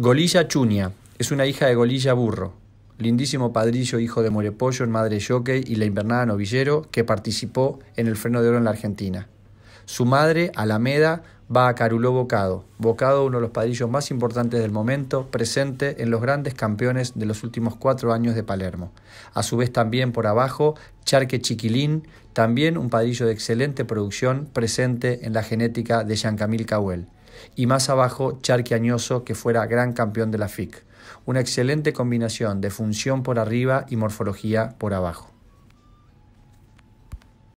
Golilla Chunia es una hija de Golilla Burro, lindísimo padrillo hijo de Morepollo en Madre Jockey y la invernada novillero que participó en el freno de oro en la Argentina. Su madre, Alameda, va a Caruló Bocado, Bocado uno de los padrillos más importantes del momento, presente en los grandes campeones de los últimos cuatro años de Palermo. A su vez también por abajo, Charque Chiquilín, también un padrillo de excelente producción, presente en la genética de Jean-Camille Cahuel y más abajo Charqui Añoso, que fuera gran campeón de la FIC. Una excelente combinación de función por arriba y morfología por abajo.